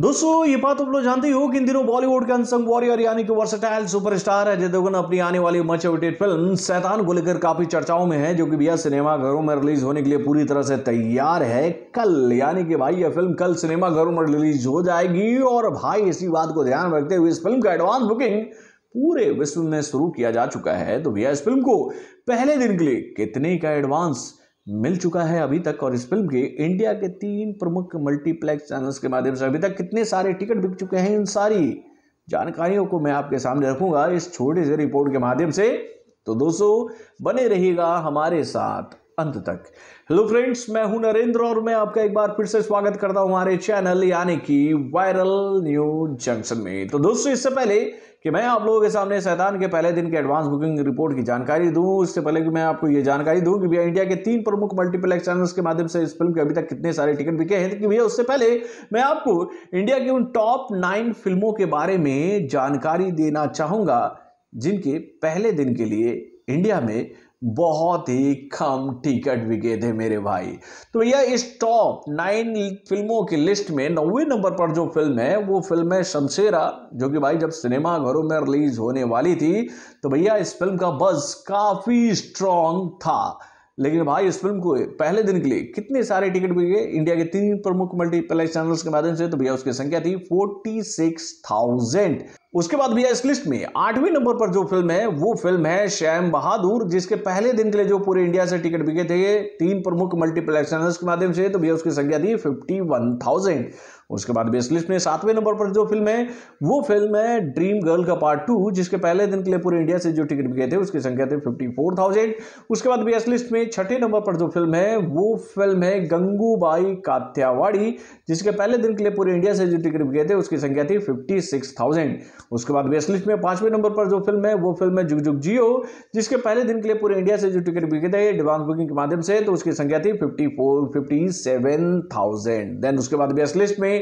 दोस्तों ये बात आप लोग जानते हो कि इन दिनों बॉलीवुड के अनसंग वॉरियर यानी कि वर्सटाइल सुपरस्टार अजय देवगन अपनी आने वाली मच अवेटेड फिल्म सैतान को लेकर काफी चर्चाओं में है जो कि भैया सिनेमा घरों में रिलीज होने के लिए पूरी तरह से तैयार है कल यानी कि भाई यह फिल्म कल सिनेमा घरों में रिलीज हो जाएगी और भाई इसी बात को ध्यान रखते हुए इस फिल्म का एडवांस बुकिंग पूरे विश्व में शुरू किया जा चुका है तो भैया इस फिल्म को पहले दिन के लिए कितने का एडवांस मिल चुका है अभी तक और इस फिल्म के इंडिया के तीन प्रमुख मल्टीप्लेक्स चैनल्स के माध्यम से अभी तक कितने सारे टिकट बिक चुके हैं इन सारी जानकारियों को मैं आपके सामने रखूंगा इस छोटे से रिपोर्ट के माध्यम से तो दोस्तों बने रहिएगा हमारे साथ अंत तक हेलो फ्रेंड्स मैं हूं नरेंद्र और मैं आपका एक बार फिर से स्वागत करता हूं हमारे चैनल यानी कि वायरल न्यूज जंक्शन में तो दोस्तों इससे पहले कि मैं आप लोगों के सामने सैतान के पहले दिन के एडवांस बुकिंग रिपोर्ट की जानकारी दूं उससे पहले कि मैं आपको ये जानकारी दूं कि भैया इंडिया के तीन प्रमुख मल्टीप्लेक्स चैनल्स के माध्यम से इस फिल्म के अभी तक कितने सारे टिकट बिके हैं कि भैया उससे पहले मैं आपको इंडिया की उन टॉप नाइन फिल्मों के बारे में जानकारी देना चाहूँगा जिनके पहले दिन के लिए इंडिया में बहुत ही कम टिकट बिके थे मेरे भाई तो भैया इस टॉप नाइन फिल्मों की लिस्ट में नौवे नंबर पर जो फिल्म है वो फिल्म है शमशेरा जो कि भाई जब सिनेमा घरों में रिलीज होने वाली थी तो भैया इस फिल्म का बज़ काफ़ी स्ट्रॉन्ग था लेकिन भाई इस फिल्म को पहले दिन के लिए कितने सारे टिकट बिके इंडिया के तीन प्रमुख मल्टीप्लेक्स चैनल्स के माध्यम से तो भैया उसकी संख्या थी फोर्टी सिक्स थाउजेंड उसके बाद भैया इस लिस्ट में आठवीं नंबर पर जो फिल्म है वो फिल्म है श्याम बहादुर जिसके पहले दिन के लिए जो पूरे इंडिया से टिकट बिके थे तीन प्रमुख मल्टीप्लेक्स के माध्यम से तो भैया उसकी संख्या थी फिफ्टी वन थाउजेंड उसके बाद बेस्ट लिस्ट में सातवें नंबर पर जो फिल्म है वो फिल्म है ड्रीम गर्ल का पार्ट टू जिसके पहले दिन के लिए पूरे इंडिया से जो टिकट बिके थे उसकी संख्या थी फिफ्टी फोर थाउजेंड उसके बाद बेस्ट लिस्ट में छठे नंबर पर जो फिल्म है वो फिल्म है गंगूबाई कात्यावाड़ी जिसके पहले दिन के लिए पूरे इंडिया से जो टिकट बिके थे उसकी संख्या थी फिफ्टी सिक्स थाउजेंड उसके बाद बेस्ट लिस्ट में पांचवें नंबर पर जो फिल्म है वो फिल्म है जुग जुग जियो जिसके पहले दिन के लिए पूरे इंडिया से जो टिकट बिके थे एडवांस बुकिंग के माध्यम से तो उसकी संख्या थी fifty four fifty seven thousand then उसके बाद बेस्ट लिस्ट में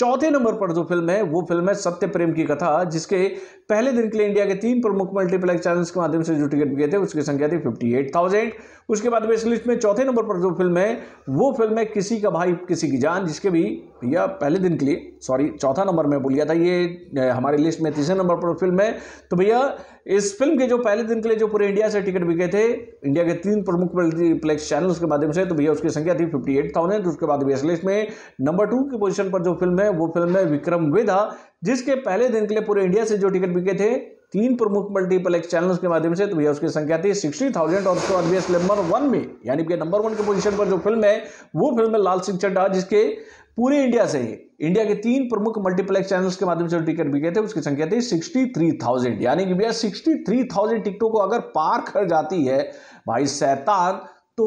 चौथे नंबर पर जो फिल्म है वो फिल्म है सत्य प्रेम की कथा जिसके पहले दिन के लिए इंडिया के तीन प्रमुख मल्टीप्लेक्स चैनल्स के माध्यम से जो टिकट बिके थे उसकी संख्या थी फिफ्टी एट थाउजेंड उसके बाद इस लिस्ट में चौथे नंबर पर जो फिल्म है वो फिल्म है किसी का भाई किसी की जान जिसके भी भैया पहले दिन के लिए सॉरी चौथा नंबर में बोल गया था ये हमारी लिस्ट में तीसरे नंबर पर फिल्म है तो भैया इस फिल्म के जो पहले दिन के लिए जो पूरे इंडिया से टिकट बिके थे इंडिया के तीन प्रमुख मल्टीप्लेक्स चैनल्स के माध्यम से तो भैया उसकी संख्या थी फिफ्टी एट थाउजेंड उसके बाद इस लिस्ट में नंबर टू की पोजिशन पर जो फिल्म है है वो फिल्म है विक्रम वेधा जिसके पहले दिन के लिए पूरे इंडिया से जो टिकट बिके थे तीन प्रमुख मल्टीप्लेक्स चैनल्स के माध्यम से तो भैया उसकी संख्या थी सिक्सटी थाउजेंड और उसके बाद भैया नंबर वन में यानी कि नंबर वन के पोजीशन पर जो फिल्म है वो फिल्म है लाल सिंह चड्डा जिसके पूरे इंडिया से ही इंडिया के तीन प्रमुख मल्टीप्लेक्स चैनल्स के माध्यम से जो टिकट बिके थे उसकी संख्या थी सिक्सटी थ्री थाउजेंड यानी कि भैया सिक्सटी थ्री थाउजेंड टिकटों को अगर पार कर जाती है भाई सैतान तो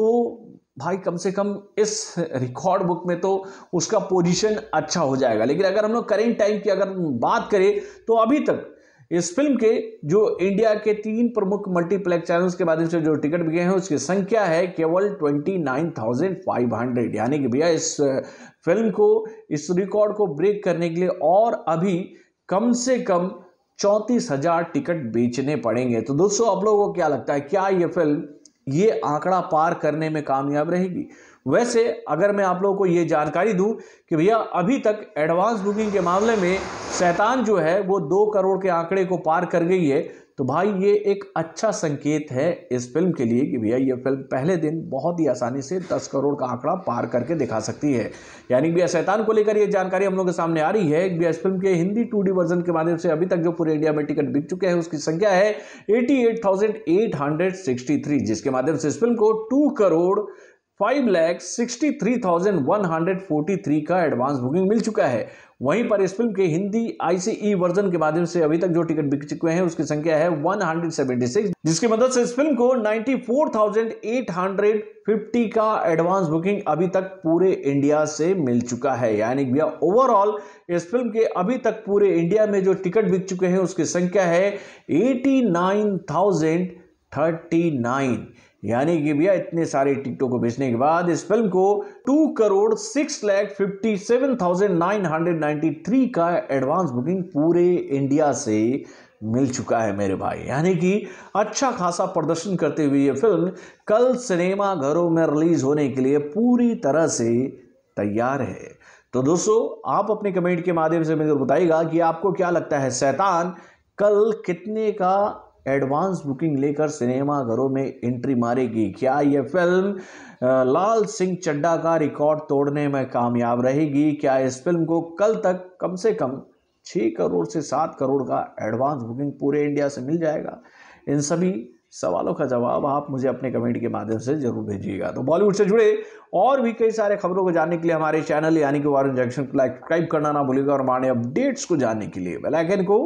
भाई कम से कम इस रिकॉर्ड बुक में तो उसका पोजीशन अच्छा हो जाएगा लेकिन अगर हम लोग करेंट टाइम की अगर बात करें तो अभी तक इस फिल्म के जो इंडिया के तीन प्रमुख मल्टीप्लेक्स चैनल्स के माध्यम से जो टिकट बिके हैं उसकी संख्या है केवल 29,500 यानी कि भैया इस फिल्म को इस रिकॉर्ड को ब्रेक करने के लिए और अभी कम से कम चौंतीस हजार टिकट बेचने पड़ेंगे तो दोस्तों आप लोगों को क्या लगता है क्या ये फिल्म ये आंकड़ा पार करने में कामयाब रहेगी वैसे अगर मैं आप लोगों को ये जानकारी दूं कि भैया अभी तक एडवांस बुकिंग के मामले में शैतान जो है वो दो करोड़ के आंकड़े को पार कर गई है तो भाई ये एक अच्छा संकेत है इस फिल्म के लिए कि भैया ये फिल्म पहले दिन बहुत ही आसानी से दस करोड़ का आंकड़ा पार करके दिखा सकती है यानी भैया शैतान को लेकर ये जानकारी हम लोग के सामने आ रही है भैया इस फिल्म के हिंदी टू वर्जन के माध्यम से अभी तक जो पूरे इंडिया में टिकट बिक चुके हैं उसकी संख्या है एटी जिसके माध्यम से इस फिल्म को two crore five lakh sixty three thousand one hundred forty three का एडवांस बुकिंग मिल चुका है वहीं पर इस फिल्म के हिंदी आईसीई वर्जन के माध्यम से अभी तक जो टिकट बिक चुके हैं उसकी संख्या है 176 जिसकी मदद से इस फिल्म को 94,850 का एडवांस बुकिंग अभी तक पूरे इंडिया से मिल चुका है यानी भैया ओवरऑल इस फिल्म के अभी तक पूरे इंडिया में जो टिकट बिक चुके हैं उसकी संख्या है एटी यानी कि भैया इतने सारे टिकटों को बेचने के बाद इस फिल्म को two crore six lakh fifty seven thousand nine hundred ninety three का एडवांस बुकिंग पूरे इंडिया से मिल चुका है मेरे भाई यानी कि अच्छा खासा प्रदर्शन करते हुए ये फिल्म कल सिनेमा घरों में रिलीज होने के लिए पूरी तरह से तैयार है तो दोस्तों आप अपने कमेंट के माध्यम से मुझे बताइएगा कि आपको क्या लगता है शैतान कल कितने का एडवांस बुकिंग लेकर सिनेमा घरों में एंट्री मारेगी क्या यह फिल्म लाल सिंह चड्डा का रिकॉर्ड तोड़ने में कामयाब रहेगी क्या इस फिल्म को कल तक कम से कम छः करोड़ से सात करोड़ का एडवांस बुकिंग पूरे इंडिया से मिल जाएगा इन सभी सवालों का जवाब आप मुझे अपने कमेंट के माध्यम से जरूर भेजिएगा तो बॉलीवुड से जुड़े और भी कई सारे खबरों को जानने के लिए हमारे चैनल यानी कि वारन जंक्शन को लाइक सब्सक्राइब करना ना भूलिएगा और हमारे अपडेट्स को जानने के लिए बेलाइकन को